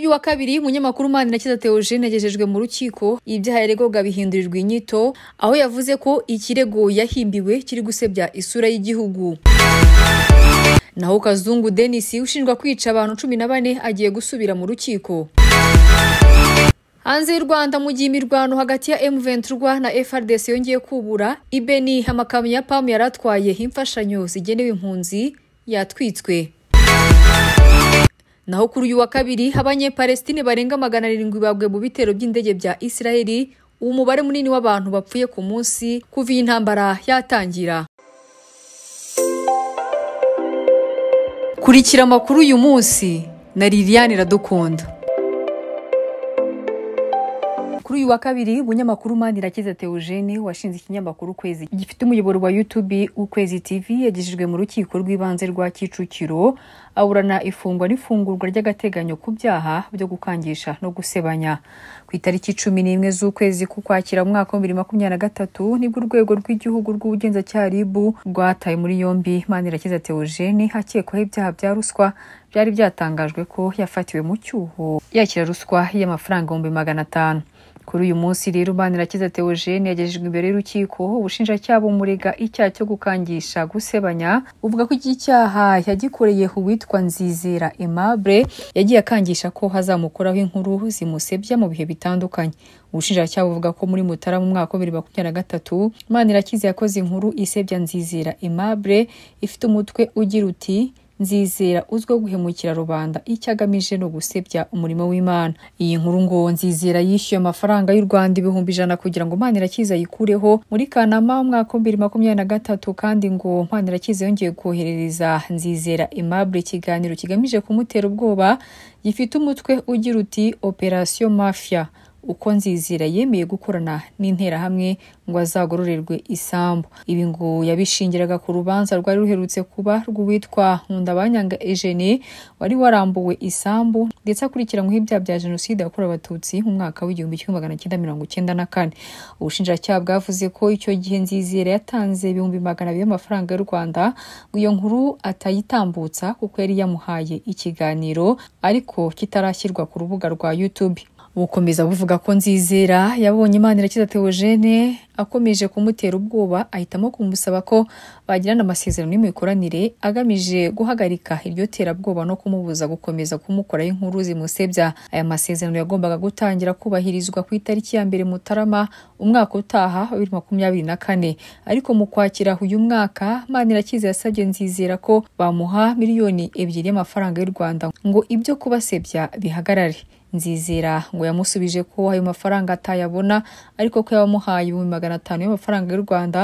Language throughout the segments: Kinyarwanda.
uyu wa kabiri umunyamakuru manirakiza theogene yagejejwe mu rukiko ibyaha yaregwaga bihindurirwa inyito aho yavuze ko ikirego yahimbiwe kiri gusebya isura y'igihugu naho kazungu denis ushinjwa kwica abantu cumi na bane agiye gusubira mu rukiko hanze y'u rwanda mu gihe imirwano hagati ya m na FRDC yongeye kubura ibeni amakamyo ya pamu yari atwaye imfashanyo zigenewe impunzi yatwitswe naho kuri uyu wa kabiri abanyepalestine barenga magana arindwi bagwe mu bitero by'indege bya isiraheli uwo mubare munini w'abantu bapfuye ku munsi kuva iyi ntambara yatangira kurikira amakuru uyu munsi na liliane iradukunda kuri uyu wa kabiri ubunyamakuru manirakiza Theogene washinze ikinyamakuru ukwezi gifite umuyoboro wa YouTube ukwezi TV yagejejwe mu rukiko rw'ibanze rwa Kicukiro aburana ifungwa n'ifungurwa ry'agateganyo ku byaha byo gukangisha no gusebanya ku itariki cumi n'imwe z'ukwezi k'ukwakira mu mwaka w'ibiri makumyabiri na gatatu nibwo urwego rw'igihugu rw'ubugenzacyaha RIB rwataye muri yombi manirakiza Theogene hakekwaho ibyaha bya ruswa byari byatangajwe ko yafatiwe mu cyuho yakira ruswa y'amafaranga ibihumbi magana atanu kuri uyu munsi rero Banirakiza Theogene yagejejwe imbere y'urukiko ubushinjacyaha bumurega icyaha cyo gukangisha gusebanya buvuga ko iki cyaha yagikoreye uwitwa Nzizera Aimable yagiye akangisha ko hazamukoraho inkuru zimusebya mu bihe bitandukanye ubushinjacyaha buvuga ko muri mutara mu mwaka wa bibiri makumyabiri na gatatu Manirakiza yakoze inkuru isebya Nzizera Aimable ifite umutwe ugira uti nzizera uzwiho guhemukira rubanda icyo agamije ni ugusebya umurimo w'imana iyi nkuru ngo nzizera yishyuye amafaranga y'u rwanda ibihumbi ijana kugira ngo mpana irakiza ayikureho muri kanama mu mwaka w'ibiri makumyabiri na gatatu kandi ngo mpana irakiza yongeye koherereza nzizera aimable ikiganiro kigamije kumutera ubwoba gifite umutwe ugira uti operasiyo mafia uko nzizira yemeye gukorana n'interahamwe ngo azagororerwe isambu ibi ngo yabishingiraga ku rubanza rwari ruherutse kuba rw'uwitwa Nkundabanyanga Eugene wari warambuwe isambu ndetse akurikiranyweho ibyaha bya Jenoside yakorewe Abatutsi mu mwaka w'igihumbi kimwe magana cyenda mirongo icyenda na kane ubushinjacyaha bwavuze ko icyo gihe Nzizera yatanze ibihumbi magana abiri y'amafaranga y'u Rwanda ngo iyo nkuru atayitambutsa kuko yari yamuhaye ikiganiro ariko kitarashyirwa ku rubuga rwa YouTube bukomeza buvuga ko nzizera yabonye imana irakiza Theogene akomeje kumutera ubwoba ahitamo kumusaba ko bagirana amasezerano y'imikoranire agamije guhagarika iryo terabwoba no kumubuza gukomeza kumukora inkuru zimusebya aya masezerano yagombaga gutangira kubahirizwa ku itariki ya mbere Mutarama umwaka utaha wa bibiri makumyabiri na kane ariko mu kwakira uyu mwaka Manirakiza yasabye nzizera ko bamuha miliyoni ebyiri y'amafaranga y'u Rwanda ngo ibyo kubasebya bihagarare nzizera ngo yamusubije ko ayo mafaranga atayabona ariko ko yabamuhaye ibihumbi magana atanu y'amafaranga y'u rwanda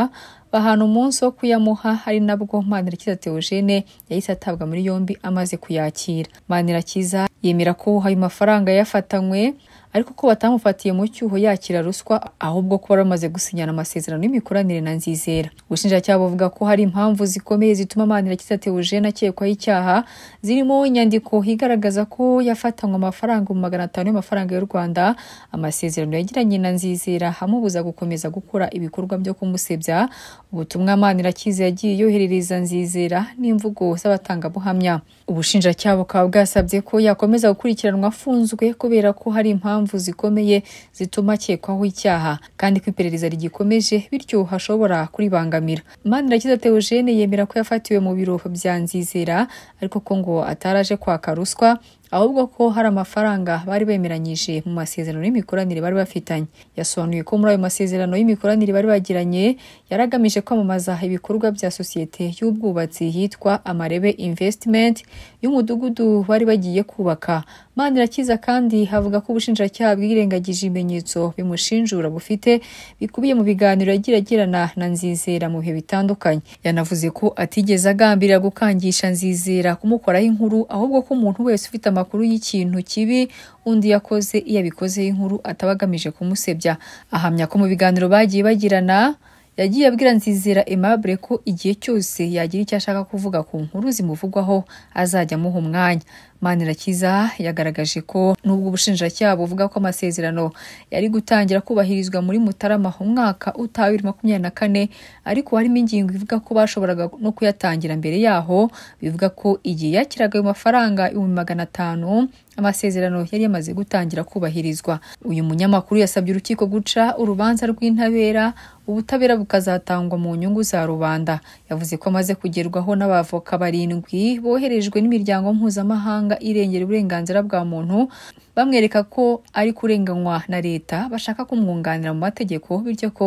bahana umunsi wo kuyamuha hari nabwo manirakiza teogene yahise atabwa muri yombi amaze kuyakira manirakiza yemera ko ayo mafaranga yafatanywe ariko ko batamufatiye mu cyuho yakira ruswa ahubwo ko bari bamaze gusinyana amasezerano y'imikoranire na Nzizera ubushinjacyaha buvuga ko hari impamvu zikomeye zituma Manirakiza Theogene akekwaho icyaha zirimo inyandiko igaragaza ko yafatanywe amafaranga mu magana atanu y'amafaranga y'u Rwanda amasezerano yagiranye na Nzizera amubuza gukomeza gukora ibikorwa byo kumusebya ubutumwa manirakiza yagiye yoherereza nzizera n'imvugo z'abatangabuhamya ubushinjacyaha bukaba bwasabye ko yakomeza gukurikiranwa afunzwe kubera ko hari impamvu zikomeye zituma akekwaho icyaha kandi ko iperereza rigikomeje bityo hashobora kuribangamira manirakiza theogene yemera ko yafatiwe mu biro bya nzizera ariko ko ngo ataraje kwaka ruswa ahubwo ko hari amafaranga bari bemeranyije mu masezerano y'imikoranire bari bafitanye yasobanuye ko muri ayo masezerano y'imikoranire bari bagiranye yaragamije agamije kwamamaza ibikorwa bya sosiyete y'ubwubatsi yitwa amarebe investment y'umudugudu bari bagiye kubaka manirakiza kandi havuga ko ubushinjacyaha bwirengagije ibimenyetso bimushinjura bufite bikubiye mu biganiro yagira agirana na nzizera mu bihe bitandukanye yanavuze ko atigeze agambirira gukangisha nzizera kumukoraho inkuru ahubwo ko umuntu wese ufite amakuru y'ikintu kibi undi yakoze iyo abikoze inkuru ataba kumusebya ahamya ko mu biganiro bagiye bagirana yagiye abwira nzizera aimable ko igihe cyose yagira icyo ashaka kuvuga ku nkuru zimuvugwaho azajya amuha umwanya manirakiza yagaragaje ko nubwo ubushinjacyaha buvuga ko amasezerano yari gutangira kubahirizwa muri mutarama umwaka utaha bibiri makumyabiri na kane ariko harimo ingingo ivuga ko bashoboraga no kuyatangira mbere yaho bivuga ko igihe yakiraga ayo mafaranga ibihumbi magana atanu amasezerano yari yamaze gutangira kubahirizwa uyu munyamakuru yasabye urukiko guca urubanza rw'intabera ubutabera bukazatangwa mu nyungu za rubanda yavuze ko amaze kugerwaho n'abavoka barindwi boherejwe n'imiryango mpuzamahanga irengera uburenganzira bwa muntu bamwereka ko ari kurenganywa na leta bashaka kumwunganira mu mategeko bityo ko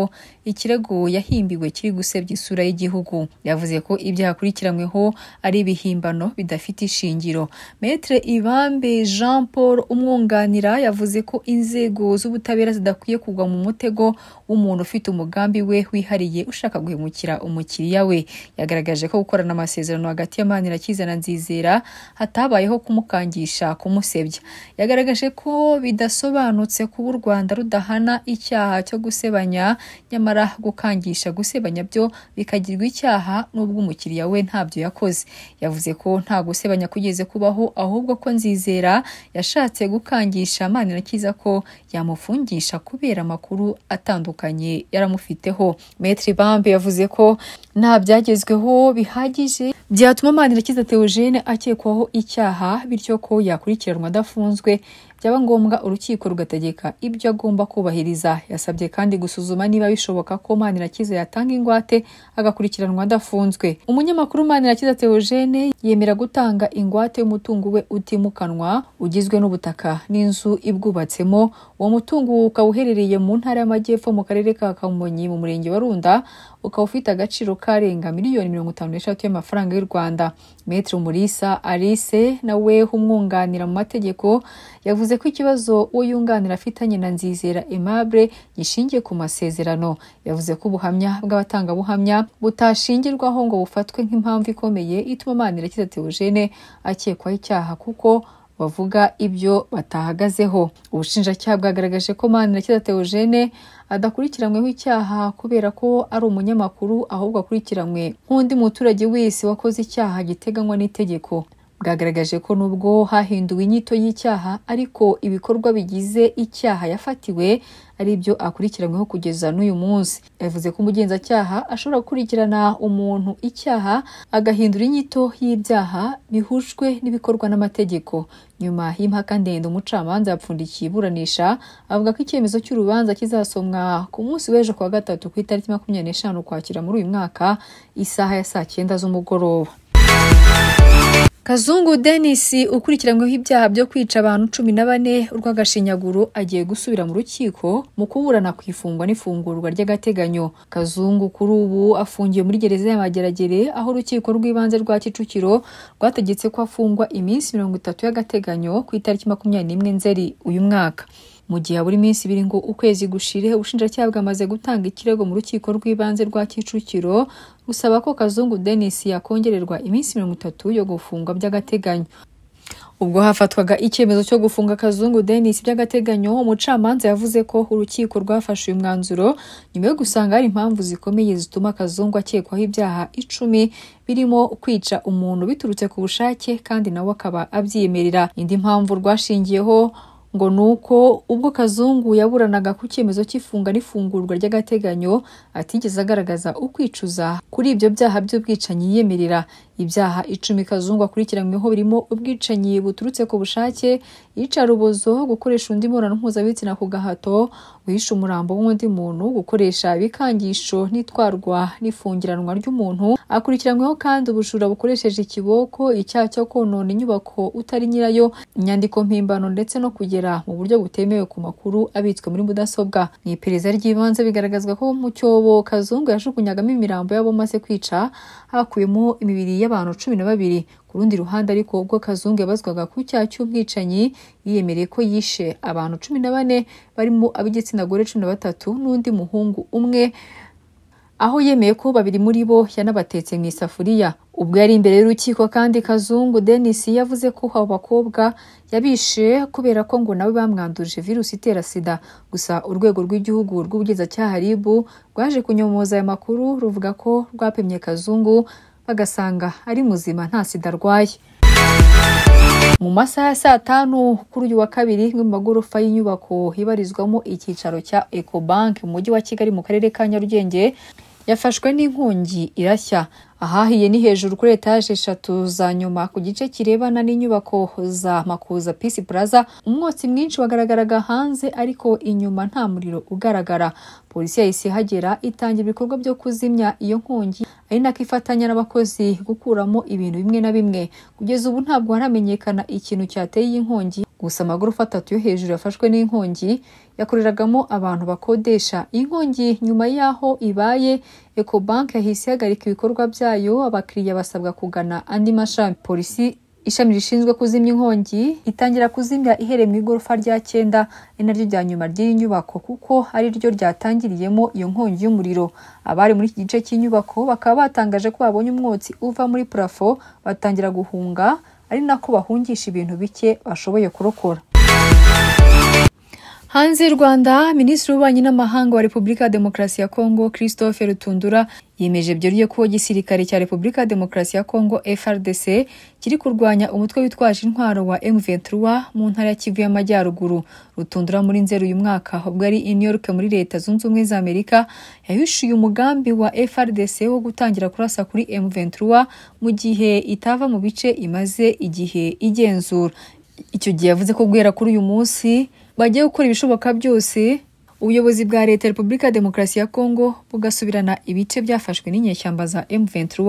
ikirego yahimbiwe kiri gusebya isura y'igihugu yavuze ko ibyaha akurikiranyweho ari ibihimbano bidafite ishingiro metre ibambe Jean Paul umwunganira yavuze ko inzego z'ubutabera zidakwiye kugwa mu mutego w'umuntu ufite umugambi we wihariye ushaka guhemukira umukiriya we yagaragaje ko gukorana amasezerano hagati ya Manirakiza na Nzizera hatabayeho kumukangisha kumusebya yagaragaje ko bidasobanutse kuba u Rwanda rudahana icyaha cyo gusebanya nyamara gukangisha gusebanya byo bikagirwa icyaha n'ubwo umukiriya we ntabyo yakoze yavuze ko nta gusebanya kugeze kubaho ahubwo ko Nzizera yashatse gukangisha manirakiza ko yamufungisha kubera amakuru atandukanye yaramufiteho metri bambe yavuze ko nta byagezweho bihagije byatuma manirakiza teogene akekwaho icyaha bityo ko yakurikiranwa adafunzwe byaba ngombwa urukiko rugategeka ibyo agomba kubahiriza yasabye kandi gusuzuma niba bishoboka ko manirakiza yatanga ingwate agakurikiranwa adafunzwe umunyamakuru manirakiza theogene yemera gutanga ingwate y'umutungo we utimukanwa ugizwe n'ubutaka n'inzu ibwubatsemo uwo mutungo ukaba uherereye mu ntara y'amajyepfo mu karere ka kamonyi mu murenge wa runda ukaba ufite agaciro karenga miliyoni mirongo itanu n'eshatu y'amafaranga y'u rwanda metero murisa alice nawe umwunganira mu mategeko yavuze ko ikibazo uwo yunganira afitanye na nzizera aimable gishingiye ku masezerano yavuze ko ubuhamya bw'abatangabuhamya butashingirwaho ngo bufatwe nk'impamvu ikomeye ituma manirakiza theogene akekwaho icyaha kuko bavuga ibyo batahagazeho ubushinjacyaha bwagaragaje ko manirakiza theogene adakurikiranyweho icyaha kubera ko ari umunyamakuru ahubwo akurikiranywe nk'undi muturage wese wakoze icyaha giteganywa n'itegeko bwagaragaje ko nubwo hahinduwe inyito y'icyaha ariko ibikorwa bigize icyaha yafatiwe ari byo akurikiranyweho kugeza n'uyu munsi yavuze ko umugenzacyaha ashobora gukurikirana umuntu icyaha agahindura inyito y'ibyaha bihujwe n'ibikorwa n'amategeko nyuma y'impaka ndende umucamanza yapfundikiye iburanisha avuga ko icyemezo cy'urubanza kizasomwa ku munsi w'ejo kuwa gatatu ku itariki makumyabiri n'eshanu kwakira muri uyu mwaka isaha ya saa cyenda z'umugoroba kazungu denis ukurikiranyweho ibyaha byo kwica abantu cumi na bane urw'agashinyaguro agiye gusubira mu rukiko mu kuburana ku ifungwa n'ifungurwa ry'agateganyo kazungu kuri ubu afungiye muri gereza y'amageragere aho urukiko rw'ibanze rwa kicukiro rwategetse ko afungwa iminsi mirongo itatu y'agateganyo ku itariki makumyabiri n'imwe nzeri uyu mwaka mu gihe buri minsi ibiri ngo ukwezi gushire ubushinjacyaha bwamaze gutanga ikirego mu rukiko rw'ibanze rwa kicukiro rusaba ko kazungu denis yakongererwa iminsi mirongo itatu yo gufungwa by'agateganyo ubwo hafatwaga icyemezo cyo gufunga kazungu denis by'agateganyo umucamanza yavuze ko urukiko rwafashe uyu mwanzuro nyuma yo gusanga hari impamvu zikomeye zituma kazungu akekwaho ibyaha icumi birimo kwica umuntu biturutse ku bushake kandi nawe akaba abyiyemerera indi mpamvu rwashingiyeho ngo ni uko ubwo kazungu yaburanaga ku cyemezo cy'ifunga n'ifungurwa ry'agateganyo atigeze agaragaza ukwicuza kuri ibyo byaha by'ubwicanyi yiyemerera ibyaha icumi kazungu akurikiranyweho birimo ubwicanyi buturutse ku bushake iyicarubozo gukoresha undi mibonano mpuzabitsina ku gahato guhisha umurambo w'undi muntu gukoresha ibikangisho n'itwarwa n'ifungiranwa ry'umuntu akurikiranyweho kandi ubujura bukoresheje ikiboko icyaha cyo konona inyubako utari nyirayo inyandiko mpimbano ndetse no kugera mu buryo butemewe ku makuru abitswe muri mudasobwa mu iperereza ry'ibanze bigaragazwa ko mu cyobo kazungu yajugunyagamo imirambo y'abo kwica hakuyemo imibiri y'abantu cumi na babiri ku rundi ruhande ariko ubwo kazungu yabazwaga ku cyaha cy'ubwicanyi yiyemereye ko yishe abantu cumi na bane barimo ab'igitsina gore cumi na batatu n'undi muhungu umwe aho yemeye ko babiri muri bo yanabatetse mu isafuriya ubwo yari imbere y'urukiko kandi kazungu denis yavuze ko abo bakobwa yabishe kubera ko ngo nawe bamwandurije virusi itera sida gusa urwego rw'igihugu rw'ubugenzacyaha ribu rwaje kunyomoza aya makuru ruvuga ko rwapimye kazungu bagasanga ari muzima nta sida arwaye mu masaha ya saa tanu kuri uyu wa kabiri mu magorofa y'inyubako ibarizwamo icyicaro cya Ecobank mu mujyi wa Kigali mu karere ka Nyarugenge yafashwe n'inkongi irashya ahahiye ni hejuru kuri etaje eshatu za nyuma ku gice kirebana n'inyubako za makuza pisi plaza umwotsi mwinshi wagaragaraga hanze ariko inyuma nta muriro ugaragara polisi yahise ihagera itangira ibikorwa byo kuzimya iyo nkongi ari nako ifatanya n'abakozi gukuramo ibintu bimwe na bimwe kugeza ubu ntabwo haramenyekana ikintu cyateye iyi nkongi gusa amagorofa atatu yo hejuru yafashwe n'inkongi yakoreragamo abantu bakodesha inkongi nyuma y'aho ibaye ecobank yahise ihagarika ibikorwa byayo abakiriya basabwa kugana andi mashami polisi ishami rishinzwe kuzimya inkongi itangira kuzimya ihere mu igorofa rya cyenda ari naryo rya nyuma ry'iyi nyubako kuko ari ryo ryatangiriyemo iyo nkongi y'umuriro abari muri iki gice cy'inyubako bakaba batangaje ko babonye umwotsi uva muri purafo batangira guhunga ari nako bahungisha ibintu bike bashoboye kurokora hanze y'u rwanda minisitiri w'ububanyi n'amahanga wa repubulika ya demokarasi ya kongo christophe rutundura yemeje byoroshye ko igisirikare cya repubulika ya demokarasi ya kongo frdc kiri kurwanya umutwe witwaje intwaro wa m mu ntara ya kivu y'amajyaruguru rutundura muri nzeri uyu mwaka ubwo ari i new york muri leta zunze ubumwe za amerika yahishuye umugambi wa frdc wo gutangira kurasa kuri m mu gihe itava mu bice imaze igihe igenzura icyo gihe yavuze ko guhera kuri uyu munsi bagiye gukora ibishoboka byose ubuyobozi bwa leta ya repubulika ya demokarasi ya kongo bugasubirana ibice byafashwe n'inyeshyamba za M23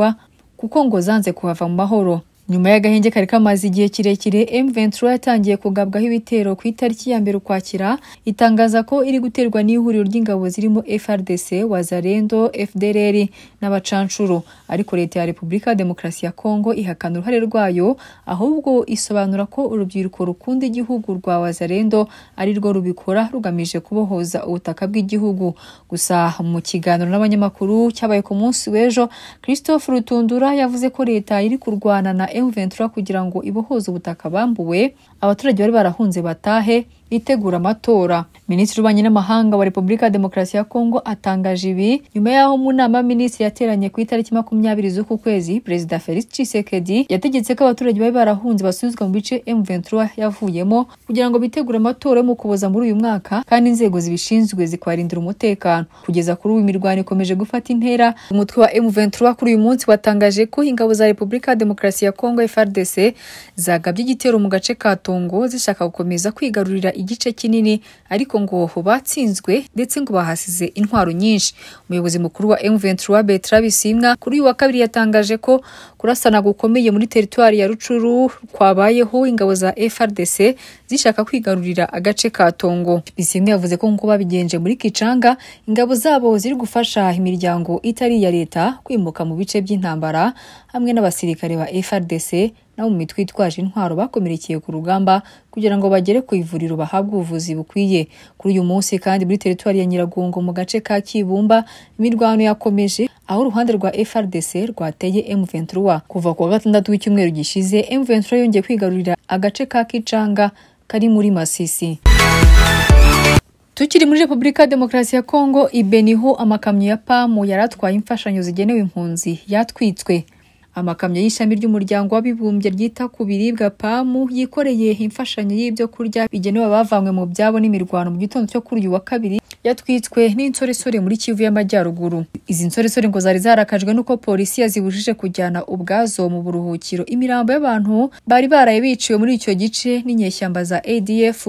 kuko ngo zanze kuhava mu mahoro nyuma y'agahenge kari kamaze igihe kirekire M23 yatangiye kugabwaho ibitero ku itariki ya mbere ukwakira itangaza ko iri guterwa n'ihuriro ry'ingabo zirimo FRDC wazarendo FDLR n'abacanshuro ariko leta ya Repubulika Demokarasi ya Kongo ihakana uruhare rwayo ahubwo isobanura ko urubyiruko rukunda igihugu rwa wazarendo ari rwo rubikora rugamije kubohoza ubutaka bw'igihugu gusa mu kiganiro n'abanyamakuru cyabaye ku munsi w'ejo Christophe Rutundura yavuze ko leta iri kurwana na eventura kugira ngo ibohoze ubutaka bambuwe abaturage bari barahunze batahe itegura amatora minisitiri w'ububanyi n'amahanga wa repubulika ya demokarasi ya kongo atangaje ibi nyuma y'aho mu nama y'abaminisitiri yateranye ku itariki makumyabiri z'uku kwezi perezida felix tshisekedi yategetse ko abaturage bari barahunze basubizwa mu bice m23 yavuyemo kugira ngo bitegure amatora yo mu kuboza muri uyu mwaka kandi inzego zibishinzwe zikarindira umutekano kugeza kuri ubu imirwano ikomeje gufata intera umutwe wa m23 kuri uyu munsi watangaje ko ingabo za repubulika ya demokarasi ya kongo frdc zagabye igitero mu gace ka tongo zishaka gukomeza kwigarurira igice kinini ariko ngo batsinzwe ndetse ngo bahasize intwaro nyinshi umuyobozi mukuru wa M23 Bisimwa kuri uyu wa kabiri yatangaje ko kurasana gukomeye muri teritwari ya Rucuru kwabayeho ingabo za FRDC zishaka kwigarurira agace ka Tongo Bisimwa yavuze ko nkuko babigenje muri Kicanga ingabo zabo ziri gufasha imiryango itari iya leta kwimuka mu bice by'intambara hamwe n'abasirikare ba FRDC n'abo mu mitwe yitwaje intwaro bakomerekeye ku rugamba kugira ngo bagere ku ivuriro bahabwe ubuvuzi bukwiye kuri uyu munsi kandi muri teritwari ya Nyiragongo mu gace ka Kibumba imirwano yakomeje aho uruhande rwa FRDC rwateye M23 kuva ku wa gatandatu w'icyumweru gishize M23 yongeye kwigarurira agace ka Kicanga kari muri Masisi Tukiri muri Repubulika ya Demokarasi ya Kongo, i Beni amakamyo ya Pamu yari atwaye imfashanyo zigenewe impunzi yatwitswe. amakamyo y'ishami ry'umuryango w'abibumbye ryita ku biribwa pamu yikoreye imfashanyo y'ibyo kurya bigenewe abavanywe mu byabo n'imirwano mu gitondo cyo kuri uyu wa kabiri yatwitswe n'insoresore muri kivu y'amajyaruguru izi nsoresore ngo zari zarakajwe n'uko polisi yazibujije kujyana ubwazo mu buruhukiro imirambo y'abantu bari baraye biciwe muri icyo gice n'inyeshyamba za adf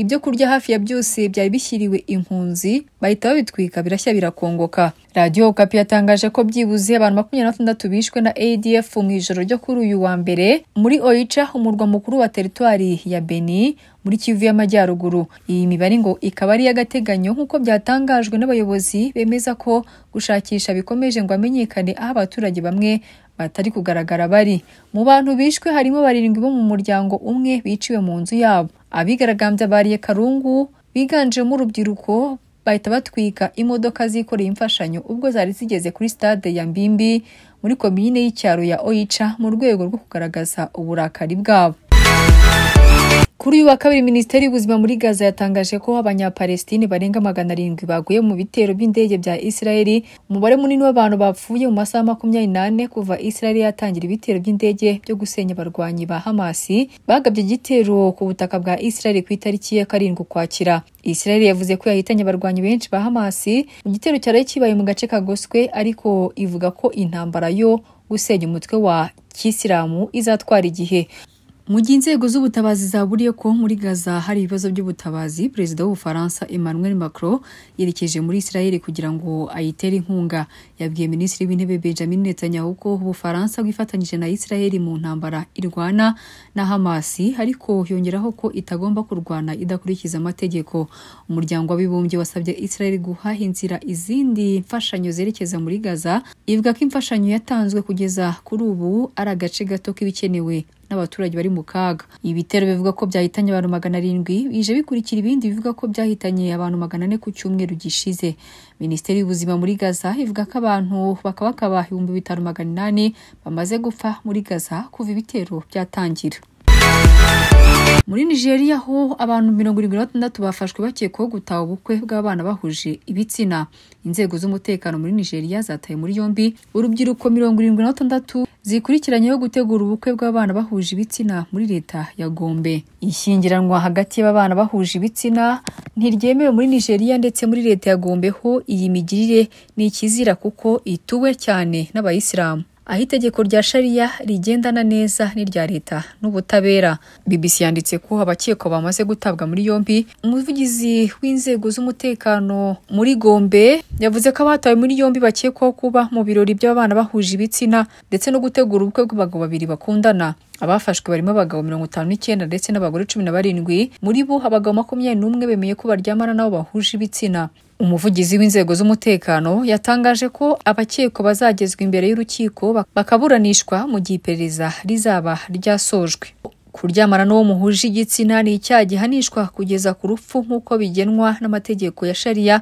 ibyo kurya hafi ya byose byari bishyiriwe impunzi bahita babitwika birashya birakongoka radiyo okapi yatangaje ko byibuze abantu makumyabiri na batandatu bishwe na adf mu ijoro ryo kuri uyu wa mbere muri Oica umurwa mukuru wa teritwari ya beni muri Kivu y'Amajyaruguru iyi mibare ngo ikaba ari iy'agateganyo nk'uko byatangajwe n'abayobozi bemeza ko gushakisha bikomeje ngo amenyekane aho abaturage bamwe batari kugaragara bari mu bantu bishwe harimo barindwi bo mu muryango umwe biciwe mu nzu yabo abigaragambya bariye karungu biganjemo urubyiruko bahita batwika imodoka zikoreye imfashanyo ubwo zari zigeze kuri stade ya Mbimbi muri komine y'icyaro ya Oica mu rwego rwo kugaragaza uburakari bwabo kuri uyu wa kabiri minisiteri y'ubuzima muri gaza yatangaje ko abanyapalestine barenga magana arindwi baguye mu bitero by'indege bya israeli umubare munini w'abantu bapfuye mu masaha makumyabiri n'ane kuva israeli yatangira ibitero by'indege byo gusenya abarwanyi ba hamasi bagabye igitero ku butaka bwa israeli ku itariki ya karindwi ukwakira israeli yavuze ko yahitanye abarwanyi benshi ba hamasi mu gitero cyari kibaye mu gace kagoswe ariko ivuga ko intambara yo gusenya umutwe wa kisilamu izatwara igihe mu gihe inzego z'ubutabazi zaburiye ko muri gaza hari ibibazo by'ubutabazi perezida w'ubufaransa emmanuel macron yerekeje muri israel kugira ngo ayitere inkunga yabwiye minisitiri w'intebe benjamin netanyahu ko ubufaransa bwifatanyije na israel mu ntambara irwana na hamasi ariko yongeraho ko itagomba kurwana idakurikiza amategeko umuryango w'abibumbye wasabye israel guhaha inzira izindi mfashanyo zerekeza muri gaza ivuga ko imfashanyo yatanzwe kugeza kuri ubu ari agace gato k'ibikenewe n'abaturage bari mu kaga ibitero bivuga ko byahitanye abantu magana arindwi bije bikurikira ibindi bivuga ko byahitanye abantu magana ane ku cyumweru gishize minisiteri y'ubuzima muri gaza ivuga ko abantu bakabakaba ibihumbi bitanu magana inani bamaze gupfa muri gaza kuva ibitero byatangira muri nigeria ho abantu mirongo irindwi na batandatu bafashwe bakekwaho gutaha ubukwe bw'abana bahuje ibitsina inzego z'umutekano muri nigeria zataye muri yombi urubyiruko mirongo irindwi na batandatu zikurikiranyeho gutegura ubukwe bw'abana bahuje ibitsina muri leta ya gombe ishyingiranwa hagati y'abana bahuje ibitsina ntiryemewe muri nigeria ndetse muri leta ya gombe ho iyi migirire ni ikizira kuko ituwe cyane n'abayisilamu aho itegeko rya shariya rigendana neza n'irya leta n'ubutabera bbc yanditse ko abakekwa bamaze gutabwa muri yombi umuvugizi w'inzego z'umutekano muri gombe yavuze ko abatawe muri yombi bakekwaho kuba mu birori by'abana bahuje ibitsina ndetse no gutegura ubukwe bw'abagabo babiri bakundana abafashwe barimo abagabo mirongo itanu n'icyenda ndetse n'abagore cumi na barindwi muri bo abagabo makumyabiri n'umwe bemeye ko baryamana n'abo bahuje ibitsina umuvugizi w'inzego z'umutekano yatangaje ko abakekwa bazagezwa imbere y'urukiko bakaburanishwa mu gihe iperereza rizaba ryasojwe kuryamana n'uwo muhuje igitsina ni icyaha gihanishwa kugeza ku rupfu nk'uko bigenwa n'amategeko ya sharia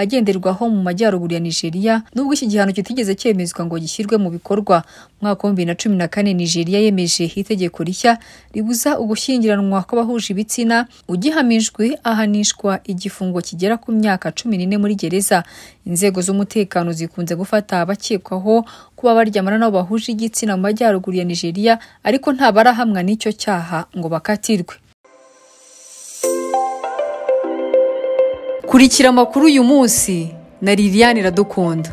agenderwaho mu majyaruguru ya nigeria nubwo iki gihano kitigeze cyemezwa ngo gishyirwe mu bikorwa mu mwaka wa na cumi na kane nigeria yemeje itegeko rishya ribuza ugushyingiranwa kw'abahuje ibitsina ugihamijwe ahanishwa igifungo kigera ku myaka cumi n'ine muri gereza inzego z'umutekano zikunze gufata abakekwaho kuba baryamana n'abo bahuje igitsina mu majyaruguru ya nigeria ariko ntabarahamwa n'icyo cyaha ngo bakatirwe kurikira amakuru uyu munsi na liliane iradukunda